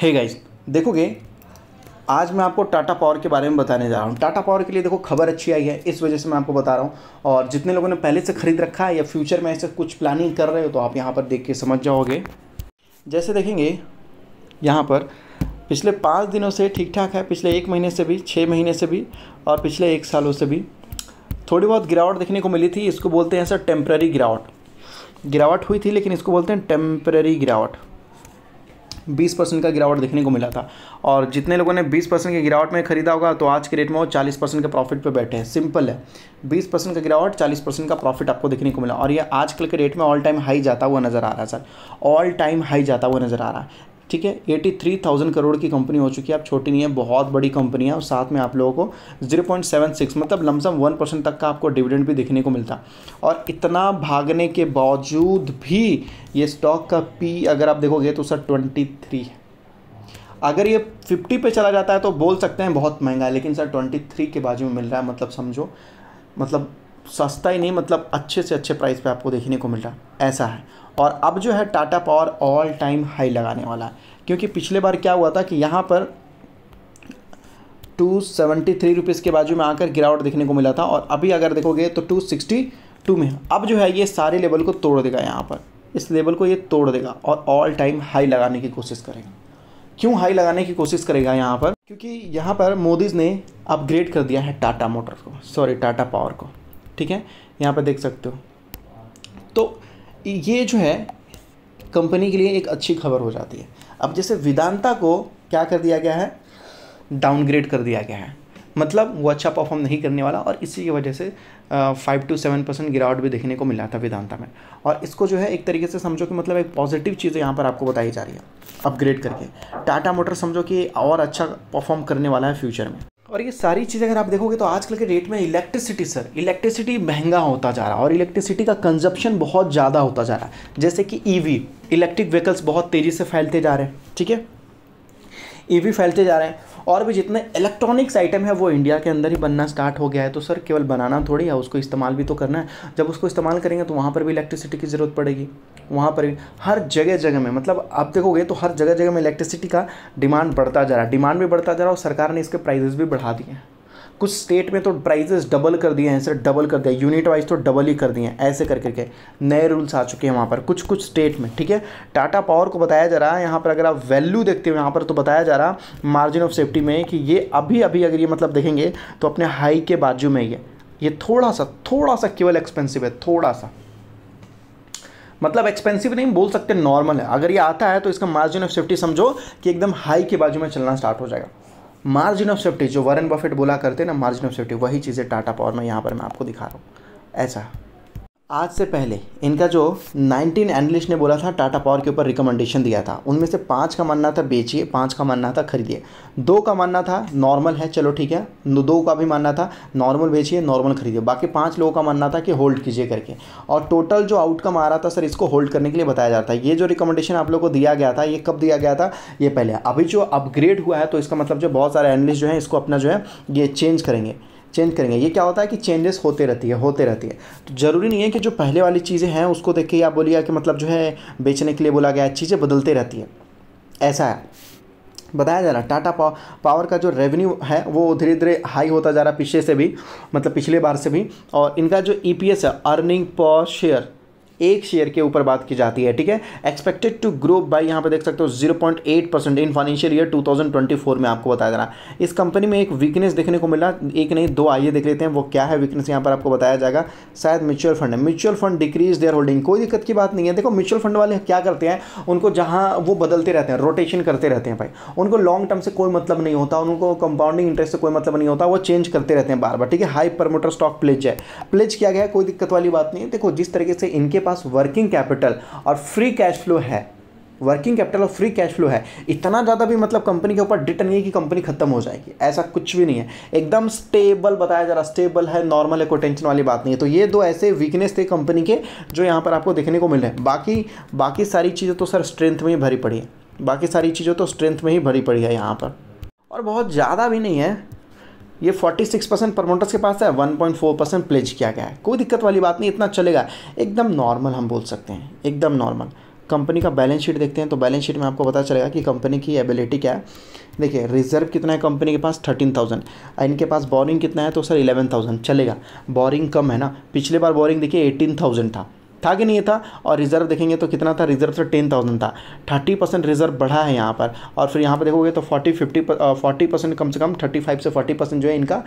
हे hey guys देखोगे आज मैं आपको टाटा पावर के बारे में बताने जा रहा हूँ टाटा पावर के लिए देखो खबर अच्छी आई है इस वजह से मैं आपको बता रहा हूँ और जितने लोगों ने पहले से खरीद रखा है या फ्यूचर में ऐसे कुछ प्लानिंग कर रहे हो तो आप यहाँ पर देख के समझ जाओगे जैसे देखेंगे यहाँ पर पिछले पाँच दिनों से ठीक ठाक है पिछले एक महीने से भी छः महीने से भी और पिछले एक सालों से भी थोड़ी बहुत गिरावट देखने को मिली थी इसको बोलते हैं सर टेम्प्रेरी गिरावट गिरावट हुई थी लेकिन इसको बोलते हैं टेम्प्रेरी गिरावट बीस परसेंट का गिरावट देखने को मिला था और जितने लोगों ने बीस परसेंट की गिरावट में खरीदा होगा तो आज के रेट में वो चालीस परसेंट के प्रॉफिट पे बैठे हैं सिंपल है बीस परसेंट का गिरावट चालीस परसेंट का प्रॉफिट आपको देखने को मिला और ये आजकल के रेट में ऑल टाइम हाई जाता हुआ नज़र आ रहा है सर ऑल टाइम हाई जाता हुआ नज़र आ रहा है ठीक है एटी थ्री थाउजेंड करोड़ की कंपनी हो चुकी है आप छोटी नहीं है बहुत बड़ी कंपनी है और साथ में आप लोगों को जीरो पॉइंट सेवन सिक्स मतलब लमसम वन परसेंट तक का आपको डिविडेंड भी देखने को मिलता और इतना भागने के बावजूद भी ये स्टॉक का पी अगर आप देखोगे तो सर ट्वेंटी थ्री है अगर ये फिफ्टी पे चला जाता है तो बोल सकते हैं बहुत महंगा है लेकिन सर ट्वेंटी थ्री के बाजू में मिल रहा है मतलब समझो मतलब सस्ता ही नहीं मतलब अच्छे से अच्छे प्राइस पे आपको देखने को मिल रहा ऐसा है और अब जो है Tata Power all time high लगाने वाला है क्योंकि पिछले बार क्या हुआ था कि यहाँ पर टू सेवेंटी थ्री रुपीज़ के बाजू में आकर गिरावट देखने को मिला था और अभी अगर देखोगे तो टू सिक्सटी टू में अब जो है ये सारे लेवल को तोड़ देगा यहाँ पर इस लेवल को ये तोड़ देगा और ऑल टाइम हाई लगाने की कोशिश करेगा क्यों हाई लगाने की कोशिश करेगा यहाँ पर क्योंकि यहाँ पर मोदीज़ ने अपग्रेड कर दिया है टाटा मोटर को सॉरी टाटा पावर को ठीक है यहाँ पर देख सकते हो तो ये जो है कंपनी के लिए एक अच्छी खबर हो जाती है अब जैसे वेदांता को क्या कर दिया गया है डाउनग्रेड कर दिया गया है मतलब वो अच्छा परफॉर्म नहीं करने वाला और इसी की वजह से फाइव टू सेवन परसेंट गिरावट भी देखने को मिला था वेदांता में और इसको जो है एक तरीके से समझो कि मतलब एक पॉजिटिव चीज़ यहाँ पर आपको बताई जा रही है अपग्रेड करके टाटा मोटर समझो कि और अच्छा परफॉर्म करने वाला है फ्यूचर में और ये सारी चीज़ें अगर आप देखोगे तो आजकल के डेट में इलेक्ट्रिसिटी सर इलेक्ट्रिसिटी महंगा होता जा रहा है और इलेक्ट्रिसिटी का कंजप्शन बहुत ज़्यादा होता जा रहा है जैसे कि ईवी इलेक्ट्रिक व्हीकल्स बहुत तेज़ी से फैलते जा रहे हैं ठीक है ईवी e फैलते जा रहे हैं और भी जितने इलेक्ट्रॉनिक्स आइटम है वो इंडिया के अंदर ही बनना स्टार्ट हो गया है तो सर केवल बनाना थोड़ी है उसको इस्तेमाल भी तो करना है जब उसको इस्तेमाल करेंगे तो वहाँ पर भी इलेक्ट्रिसिटी की ज़रूरत पड़ेगी वहाँ पर भी हर जगह जगह में मतलब आप देखोगे तो हर जगह जगह में इलेक्ट्रिसिटी का डिमांड बढ़ता जा रहा है डिमांड भी बढ़ता जा रहा है और सरकार ने इसके प्राइजेस भी बढ़ा दिए हैं कुछ स्टेट में तो प्राइजेस डबल कर दिए हैं सर डबल कर दिया यूनिट वाइज तो डबल ही कर दिए हैं ऐसे करके के नए रूल्स आ चुके हैं वहाँ पर कुछ कुछ स्टेट में ठीक है टाटा पावर को बताया जा रहा है यहाँ पर अगर आप वैल्यू देखते हो यहाँ पर तो बताया जा रहा मार्जिन ऑफ सेफ्टी में कि ये अभी अभी अगर ये मतलब देखेंगे तो अपने हाई के बाजू में ये ये थोड़ा सा थोड़ा सा केवल एक्सपेंसिव है थोड़ा सा मतलब एक्सपेंसिव नहीं बोल सकते नॉर्मल है अगर ये आता है तो इसका मार्जिन ऑफ सेफ्टी समझो कि एकदम हाई के बाजू में चलना स्टार्ट हो जाएगा मार्जिन ऑफ सेफ्टी जो वरन बफेट बोला करते ना मार्जिन ऑफ सेफ्टी वही चीज़ें टाटा पावर में यहाँ पर मैं आपको दिखा रहा हूँ ऐसा आज से पहले इनका जो 19 एनालिस्ट ने बोला था टाटा पावर के ऊपर रिकमेंडेशन दिया था उनमें से पाँच का मानना था बेचिए पाँच का मानना था खरीदिए दो का मानना था नॉर्मल है चलो ठीक है दो का भी मानना था नॉर्मल बेचिए नॉर्मल खरीदिए बाकी पाँच लोगों का मानना था कि होल्ड कीजिए करके और टोटल जो आउटकम आ रहा था सर इसको होल्ड करने के लिए बताया जाता है ये जो रिकमेंडेशन आप लोग को दिया गया था ये कब दिया गया था ये पहले अभी जो अपग्रेड हुआ है तो इसका मतलब जो बहुत सारे एनलिस्ट जो है इसको अपना जो है ये चेंज करेंगे चेंज करेंगे ये क्या होता है कि चेंजेस होते रहती है होते रहती है तो ज़रूरी नहीं है कि जो पहले वाली चीज़ें हैं उसको देख के आप बोलिएगा कि मतलब जो है बेचने के लिए बोला गया चीज़ें बदलते रहती हैं ऐसा है बताया जा रहा है टाटा पाव, पावर का जो रेवेन्यू है वो धीरे धीरे हाई होता जा रहा है पीछे से भी मतलब पिछले बार से भी और इनका जो ई e है अर्निंग पर शेयर एक शेयर के ऊपर बात की जाती है ठीक है एक्सपेक्टेड टू ग्रो बाई यहाँ पे देख सकते हो 0.8 परसेंट इन फाइनेंशियल ईयर 2024 में आपको बताया जा रहा इस कंपनी में एक वीकनेस देखने को मिला एक नहीं दो आइए देख लेते हैं वो क्या है वीकनेस यहाँ पर आपको बताया जाएगा शायद म्यूचुअल फंड है mutual fund decrease their holding कोई दिक्कत की बात नहीं है देखो म्यूचुअल फंड वाले क्या करते हैं उनको जहाँ वो बदलते रहते हैं रोटेशन करते रहते हैं भाई उनको लॉन्ग टर्म से कोई मतलब नहीं होता उनको कंपाउंडिंग इंटरेस्ट से कोई मतलब नहीं होता वो चेंज करते रहते हैं बार बार ठीक है हाई प्रमोटर स्टॉक प्लेज है प्लेज किया गया कोई दिक्कत वाली बात नहीं है देखो जिस तरीके से इनके पास वर्किंग कैपिटल और फ्री कैश फ्लो है वर्किंग कैपिटल और फ्री कैश फ्लो है इतना ज़्यादा भी मतलब कंपनी के ऊपर डिट नहीं है कि कंपनी खत्म हो जाएगी ऐसा कुछ भी नहीं है एकदम स्टेबल बताया जा रहा स्टेबल है नॉर्मल है कोई टेंशन वाली बात नहीं है तो ये दो ऐसे वीकनेस थे कंपनी के जो यहाँ पर आपको देखने को मिल रहे हैं बाकी बाकी सारी चीज़ें तो सर स्ट्रेंथ में ही भरी पड़ी है बाकी सारी चीज़ें तो स्ट्रेंथ में ही भरी पड़ी है यहाँ पर और बहुत ज़्यादा भी नहीं है ये 46 परसेंट प्रमोटर्स के पास है 1.4 परसेंट प्लेज किया गया है कोई दिक्कत वाली बात नहीं इतना चलेगा एकदम नॉर्मल हम बोल सकते हैं एकदम नॉर्मल कंपनी का बैलेंस शीट देखते हैं तो बैलेंस शीट में आपको पता चलेगा कि कंपनी की एबिलिटी क्या है देखिए रिजर्व कितना है कंपनी के पास थर्टीन थाउजेंड इनके पास बोरिंग कितना है तो सर इलेवन थाउजेंड चलेगा बोरिंग कम है ना पिछले बार बोरिंग देखिए एटीन थाउजेंड था था कि नहीं था और रिजर्व देखेंगे तो कितना था रिजर्व से टेन थाउजेंड था थर्टी परसेंट रिजर्व बढ़ा है यहाँ पर और फिर यहाँ पर देखोगे तो फोर्टी फिफ्टी फोर्टी परसेंट कम से कम थर्टी फाइव से फोर्टी परसेंट जो है इनका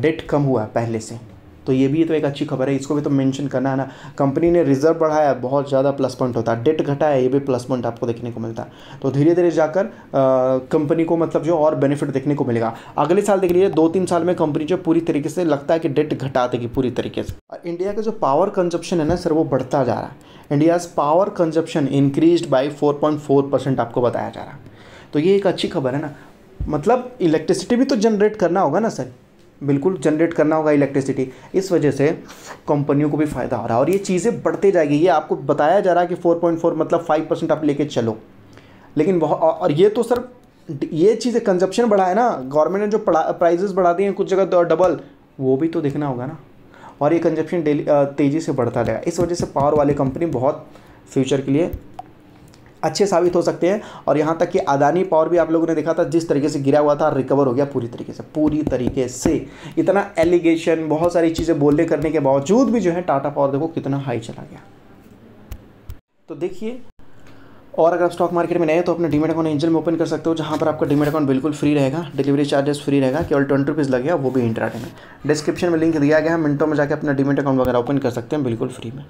डेट uh, कम हुआ है पहले से तो ये भी तो एक अच्छी खबर है इसको भी तो मेंशन करना है ना कंपनी ने रिजर्व बढ़ाया बहुत ज़्यादा प्लस पॉइंट होता है डेट घटाया ये भी प्लस पॉइंट आपको देखने को मिलता है तो धीरे धीरे जाकर कंपनी को मतलब जो और बेनिफिट देखने को मिलेगा अगले साल देख लीजिए दो तीन साल में कंपनी जो पूरी तरीके से लगता है कि डेट घटा देगी पूरी तरीके से और इंडिया का जो पावर कंजप्शन है ना सर वो बढ़ता जा रहा है India's power consumption increase by four point four percent आपको बताया जा रहा है तो ये एक अच्छी खबर है ना मतलब इलेक्ट्रिसिटी भी तो जनरेट करना होगा ना सर बिल्कुल जनरेट करना होगा इलेक्ट्रिसिटी इस वजह से कंपनियों को भी फ़ायदा हो रहा है और ये चीज़ें बढ़ते जाएगी ये आपको बताया जा रहा है कि 4.4 मतलब 5 परसेंट आप लेके चलो लेकिन वह और ये तो सर ये चीज़ें कंजप्शन है ना गवर्नमेंट ने जो प्राइजेस बढ़ा दिए हैं कुछ जगह डबल वो भी तो देखना होगा ना और ये कंजप्शन डेली तेज़ी से बढ़ता रहेगा इस वजह से पावर वाली कंपनी बहुत फ्यूचर के लिए अच्छे साबित हो सकते हैं और यहाँ तक कि अदानी पावर भी आप लोगों ने देखा था जिस तरीके से गिरा हुआ था रिकवर हो गया पूरी तरीके से पूरी तरीके से इतना एलिगेशन बहुत सारी चीज़ें बोलने करने के बावजूद भी जो है टाटा पावर देखो कितना हाई चला गया तो देखिए और अगर आप स्टॉक मार्केट में नए तो अपने डिमेट अकाउंट इंजन में ओपन कर सकते हो जहाँ पर आपका डिमेट अकाउंट बिल्कुल फ्री रहेगा डिलीवरी चार्जेस फ्री रहेगा केवल ट्वेंटी रुपीज़ लगेगा वो भी इंटरनेट में डिस्क्रिप्शन में लिंक दिया गया है मिनटों में जाकर अपना डिमेट अकाउंट वगैरह ओपन कर सकते हैं बिल्कुल फ्री में